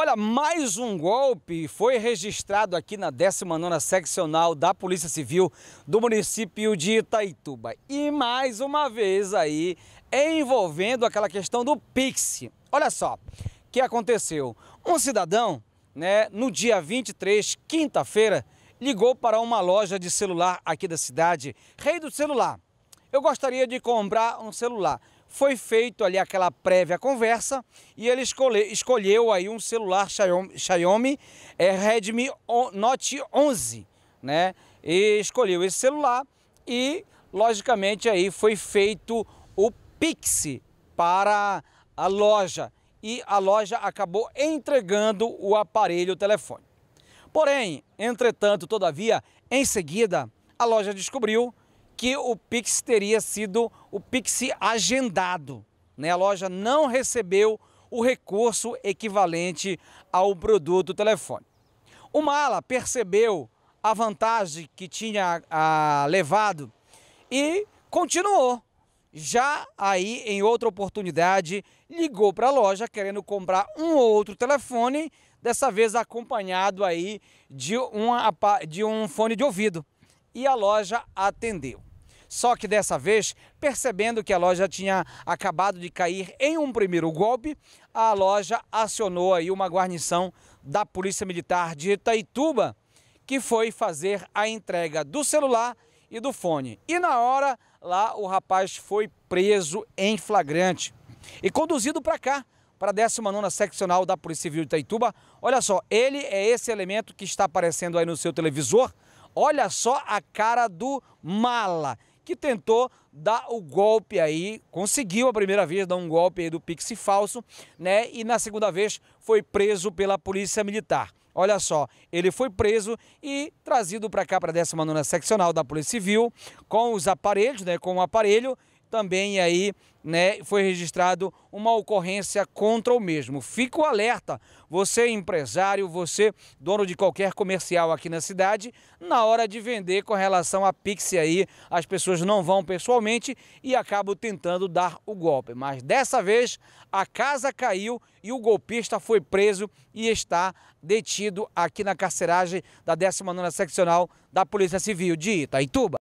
Olha, mais um golpe foi registrado aqui na 19ª Seccional da Polícia Civil do município de Itaituba. E mais uma vez aí envolvendo aquela questão do Pix. Olha só, o que aconteceu? Um cidadão, né, no dia 23, quinta-feira, ligou para uma loja de celular aqui da cidade, Rei do Celular. Eu gostaria de comprar um celular foi feito ali aquela prévia conversa e ele escolhe, escolheu aí um celular Xiaomi, Xiaomi é, Redmi Note 11, né? E escolheu esse celular e logicamente aí foi feito o Pix para a loja e a loja acabou entregando o aparelho o telefone. Porém, entretanto, todavia, em seguida, a loja descobriu que o Pix teria sido o Pix agendado. Né? A loja não recebeu o recurso equivalente ao produto telefone. O Mala percebeu a vantagem que tinha a, ah, levado e continuou. Já aí, em outra oportunidade, ligou para a loja querendo comprar um outro telefone, dessa vez acompanhado aí de, uma, de um fone de ouvido. E a loja atendeu. Só que dessa vez, percebendo que a loja tinha acabado de cair em um primeiro golpe, a loja acionou aí uma guarnição da Polícia Militar de Itaituba, que foi fazer a entrega do celular e do fone. E na hora, lá o rapaz foi preso em flagrante e conduzido para cá, para a 19 seccional da Polícia Civil de Itaituba. Olha só, ele é esse elemento que está aparecendo aí no seu televisor. Olha só a cara do mala que tentou dar o golpe aí, conseguiu a primeira vez dar um golpe aí do Pix falso, né? E na segunda vez foi preso pela Polícia Militar. Olha só, ele foi preso e trazido para cá para a 19 seccional da Polícia Civil com os aparelhos, né, com o aparelho também aí né, foi registrado uma ocorrência contra o mesmo. Fica o alerta, você empresário, você dono de qualquer comercial aqui na cidade, na hora de vender com relação a Pix aí, as pessoas não vão pessoalmente e acabam tentando dar o golpe. Mas dessa vez a casa caiu e o golpista foi preso e está detido aqui na carceragem da 19ª Seccional da Polícia Civil de Itaituba.